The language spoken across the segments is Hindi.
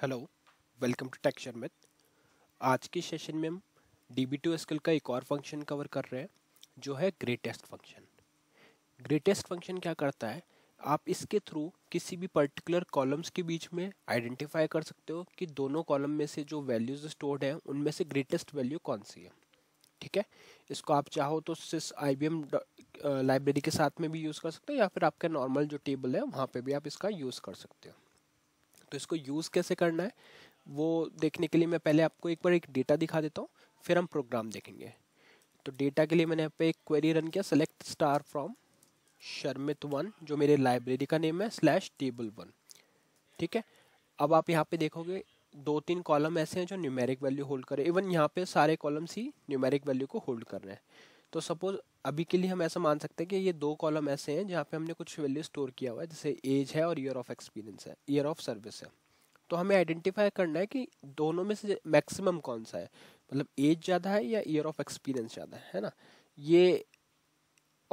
हेलो वेलकम टू टेक्चर मिथ आज के सेशन में हम डी बी टू का एक और फंक्शन कवर कर रहे हैं जो है ग्रेटेस्ट फंक्शन ग्रेटेस्ट फंक्शन क्या करता है आप इसके थ्रू किसी भी पर्टिकुलर कॉलम्स के बीच में आइडेंटिफाई कर सकते हो कि दोनों कॉलम में से जो वैल्यूज स्टोर्ड हैं उनमें से ग्रेटेस्ट वैल्यू कौन सी है ठीक है इसको आप चाहो तो सिर्फ आई बी एम लाइब्रेरी के साथ में भी यूज़ कर सकते हो या फिर आपका नॉर्मल जो टेबल है वहाँ पर भी आप इसका यूज़ कर सकते हो तो इसको यूज़ कैसे करना है वो देखने के लिए मैं पहले आपको एक बार एक डेटा दिखा देता हूँ फिर हम प्रोग्राम देखेंगे तो डेटा के लिए मैंने यहाँ पे एक क्वेरी रन किया सेलेक्ट स्टार फ्रॉम शर्मित वन जो मेरे लाइब्रेरी का नेम है स्लैश टेबल वन ठीक है अब आप यहाँ पे देखोगे दो तीन कॉलम ऐसे हैं जो न्यूमेरिक वैल्यू होल्ड कर रहे हैं इवन यहाँ पे सारे कॉलम्स ही न्यूमेरिक वैल्यू को होल्ड कर रहे हैं तो सपोज अभी के लिए हम ऐसा मान सकते हैं कि ये दो कॉलम ऐसे हैं जहाँ पे हमने कुछ वैल्यू स्टोर किया हुआ है जैसे एज है और ईयर ऑफ एक्सपीरियंस है ईयर ऑफ सर्विस है तो हमें आइडेंटिफाई करना है कि दोनों में से मैक्सिमम कौन सा है मतलब एज ज़्यादा है या ईयर ऑफ एक्सपीरियंस ज़्यादा है ना ये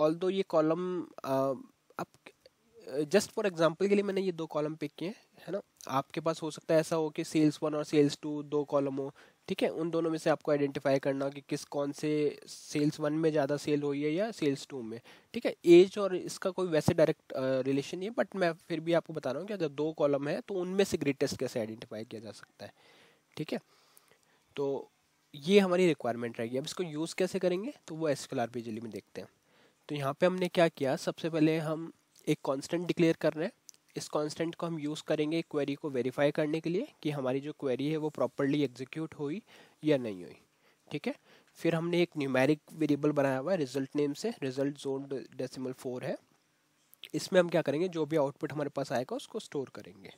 ऑल दो ये कॉलम अब जस्ट फॉर एग्जाम्पल के लिए मैंने ये दो कॉलम पिक किए हैं है ना आपके पास हो सकता है ऐसा हो कि सेल्स वन और सेल्स टू दो कॉलम हो ठीक है उन दोनों में से आपको आइडेंटिफाई करना कि किस कौन से सेल्स वन में ज़्यादा सेल हुई है या सेल्स टू में ठीक है एज और इसका कोई वैसे डायरेक्ट रिलेशन नहीं है बट मैं फिर भी आपको बता रहा हूँ कि अगर दो कॉलम है तो उनमें से ग्रेटेस्ट कैसे आइडेंटिफाई किया जा सकता है ठीक है तो ये हमारी रिक्वायरमेंट रहेगी अब इसको यूज़ कैसे करेंगे तो वो एस क्यू e में देखते हैं तो यहाँ पर हमने क्या किया सबसे पहले हम एक कॉन्स्टेंट डिक्लेयर कर रहे हैं इस कांस्टेंट को हम यूज़ करेंगे क्वेरी को वेरीफाई करने के लिए कि हमारी जो क्वेरी है वो प्रॉपरली एग्जीक्यूट हुई या नहीं हुई ठीक है फिर हमने एक न्यूमेरिक वेरिएबल बनाया हुआ है रिजल्ट नेम से रिजल्ट जोन डेसिमल फोर है इसमें हम क्या करेंगे जो भी आउटपुट हमारे पास आएगा उसको स्टोर करेंगे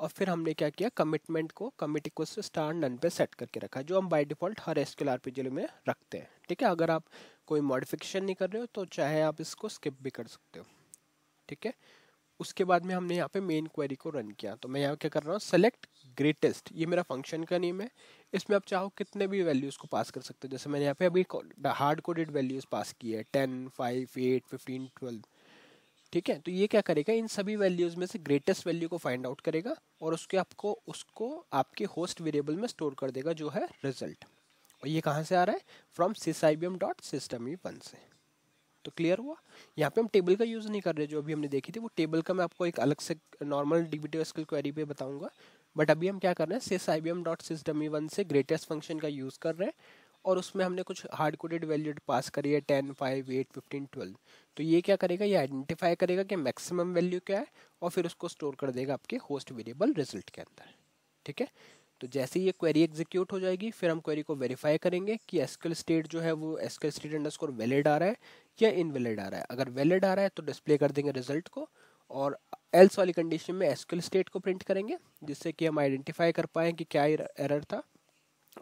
और फिर हमने क्या किया कमिटमेंट को कमिट को से स्टार नन पे सेट करके रखा जो हम बाय डिफॉल्ट हर एस क्यूल आर में रखते हैं ठीक है अगर आप कोई मॉडिफिकेशन नहीं कर रहे हो तो चाहे आप इसको स्किप भी कर सकते हो ठीक है उसके बाद में हमने यहाँ पे मेन क्वेरी को रन किया तो मैं यहाँ क्या कर रहा हूँ सेलेक्ट ग्रेटेस्ट ये मेरा फंक्शन का नेम है इसमें आप चाहो कितने भी वैल्यूज़ को पास कर सकते हो जैसे मैंने यहाँ पे अभी हार्ड कोडेड वैल्यूज़ पास की है ten five eight fifteen twelve ठीक है तो ये क्या करेगा इन सभी वैल्यूज़ में से ग्रेटेस्ट वैल्यू को फाइंड आउट करेगा और उसके आपको उसको आपके होस्ट वेरिएबल में स्टोर कर देगा जो है रिजल्ट और ये कहाँ से आ रहा है from sys I B M dot system E one से तो क्लियर हुआ यहाँ पे हम टेबल का यूज़ नहीं कर रहे जो अभी हमने देखी थी वो टेबल का मैं आपको एक अलग से नॉर्मल डीबीटी स्किल क्वेरी पे बताऊंगा बट अभी हम क्या कर रहे हैं sys I B M dot sys dummy one से ग्रेटेस्ट फंक्शन का यूज़ कर रहे हैं और उसमें हमने कुछ हार्ड कोडेड वैल्यू पास करी है ten five eight fifteen twelve तो ये क्या करेगा ये आइडेंटिफाई करेगा कि मैक्सिमम वैल्यू क्या है और फिर उसको स्टोर कर देगा आपके होस्ट वेरिएबल रिजल्ट के अंदर ठीक है तो जैसे ही ये क्वेरी एग्जीक्यूट हो जाएगी फिर हम क्वेरी को वेरीफाई करेंगे कि एसक्यूएल स्टेट जो है वो एसक्यूएल स्टेट अंडरस्कोर वैलिड आ रहा है या इनवैलिड आ रहा है अगर वैलिड आ रहा है तो डिस्प्ले कर देंगे रिजल्ट को और एल्स वाली कंडीशन में एसक्यूएल स्टेट को प्रिंट करेंगे जिससे कि हम आइडेंटिफाई कर पाएँ कि क्या एरर था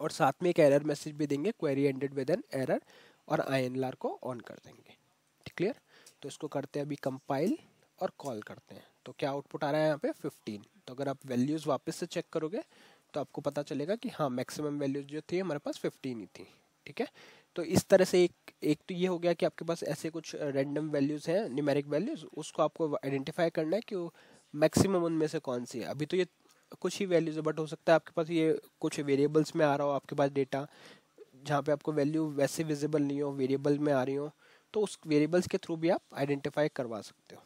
और साथ में एक एरर मैसेज भी देंगे query ended with an error और आईएनएलआर को ऑन कर देंगे क्लियर तो इसको करते हैं अभी कंपाइल और कॉल करते हैं तो क्या आउटपुट आ रहा है यहाँ पे 15 तो अगर आप वैल्यूज़ वापस से चेक करोगे तो आपको पता चलेगा कि हाँ मैक्सिमम वैल्यू जो थी हमारे पास फिफ्टीन ही थी ठीक है तो इस तरह से एक एक तो ये हो गया कि आपके पास ऐसे कुछ रैंडम वैल्यूज़ हैं न्यूमेरिक वैल्यूज़ उसको आपको आइडेंटिफाई करना है कि मैक्सिमम उनमें से कौन सी है अभी तो ये कुछ ही वैल्यूज़ है बट हो सकता है आपके पास ये कुछ वेरिएबल्स में आ रहा हो आपके पास डेटा जहाँ पे आपको वैल्यू वैसे विजिबल नहीं हो वेरिएबल में आ रही हो तो उस वेरिएबल्स के थ्रू भी आप आइडेंटिफाई करवा सकते हो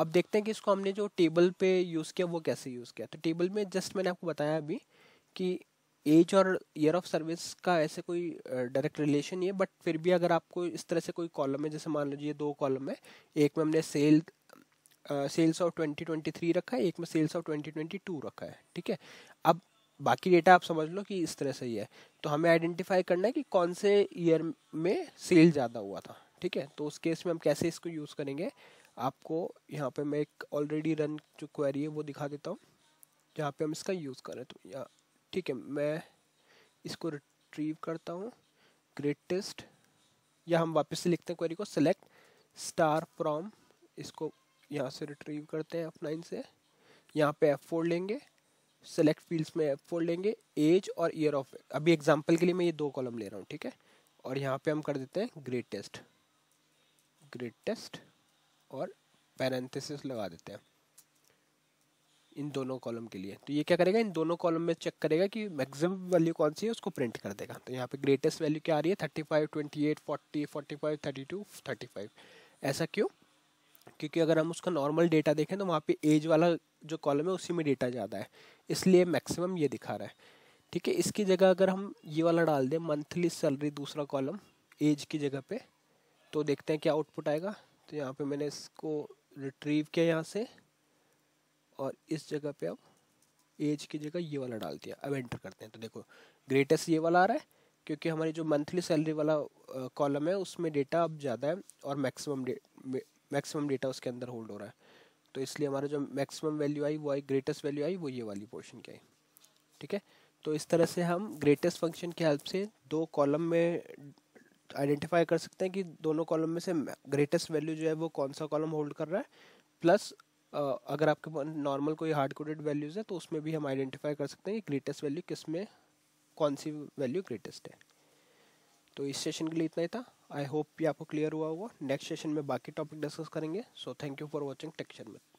अब देखते हैं कि इसको हमने जो टेबल पे यूज़ किया वो कैसे यूज़ किया तो टेबल में जस्ट मैंने आपको बताया अभी कि एज और ईयर ऑफ सर्विस का ऐसे कोई डायरेक्ट रिलेशन नहीं है बट फिर भी अगर आपको इस तरह से कोई कॉलम है जैसे मान लीजिए दो कॉलम है एक में हमने सेल सेल्स ऑफ 2023 रखा है एक में सेल्स ऑफ 2022 रखा है ठीक है अब बाकी डेटा आप समझ लो कि इस तरह से ही है तो हमें आइडेंटिफाई करना है कि कौन से ईयर में सेल ज़्यादा हुआ था ठीक है तो उस केस में हम कैसे इसको यूज़ करेंगे आपको यहाँ पे मैं एक ऑलरेडी रन जो क्वेरी है वो दिखा देता हूँ जहाँ पे हम इसका यूज़ कर रहे हैं तो यहाँ ठीक है मैं इसको रिट्रीव करता हूँ ग्रेटेस्ट या हम वापस से लिखते हैं क्वेरी को सेलेक्ट स्टार फ्रॉम इसको यहाँ से रिट्रीव करते हैं एफ नाइन से यहाँ पे एफ फोर लेंगे सेलेक्ट फील्ड्स में एफ फोर लेंगे एज और ईयर ऑफ अभी एग्जाम्पल के लिए मैं ये दो कॉलम ले रहा हूँ ठीक है और यहाँ पे हम कर देते हैं ग्रेटेस्ट ग्रेटेस्ट और पैरेंथेसिस लगा देते हैं इन दोनों कॉलम के लिए तो ये क्या करेगा इन दोनों कॉलम में चेक करेगा कि मैक्सिमम वैल्यू कौन सी है उसको प्रिंट कर देगा तो यहाँ पे ग्रेटेस्ट वैल्यू क्या आ रही है thirty five twenty eight forty forty five thirty two thirty five ऐसा क्यों क्योंकि अगर हम उसका नॉर्मल डेटा देखें तो वहाँ पे एज वाला जो कॉलम है उसी में डेटा ज़्यादा है इसलिए मैक्सिमम ये दिखा रहा है ठीक है इसकी जगह अगर हम ये वाला डाल दें मंथली सैलरी दूसरा कॉलम एज की जगह पे तो देखते हैं क्या आउटपुट आएगा तो यहाँ पे मैंने इसको रिट्रीव किया यहाँ से और इस जगह पे अब एज की जगह ये वाला डाल दिया अब एंटर करते हैं तो देखो ग्रेटेस्ट ये वाला आ रहा है क्योंकि हमारी जो मंथली सैलरी वाला कॉलम है उसमें डेटा अब ज़्यादा है और मैक्सिमम डे मैक्सिमम डेटा उसके अंदर होल्ड हो रहा है तो इसलिए हमारा जो मैक्सिमम वैल्यू आई वो आई ग्रेटेस्ट वैल्यू आई वो ये वाली पोर्शन की आई ठीक है तो इस तरह से हम ग्रेटेस्ट फंक्शन की हेल्प से दो कॉलम में आइडेंटिफाई कर सकते हैं कि दोनों कॉलम में से ग्रेटेस्ट वैल्यू जो है वो कौन सा कॉलम होल्ड कर रहा है प्लस अगर आपके पास नॉर्मल कोई हार्ड कोडेड वैल्यूज़ है तो उसमें भी हम आइडेंटिफाई कर सकते हैं कि ग्रेटेस्ट वैल्यू किस में कौन सी वैल्यू ग्रेटेस्ट है तो इस सेशन के लिए इतना ही था आई होप ये आपको क्लियर हुआ होगा नेक्स्ट सेशन में बाकी टॉपिक डिस्कस करेंगे so thank you for watching टेक्चर में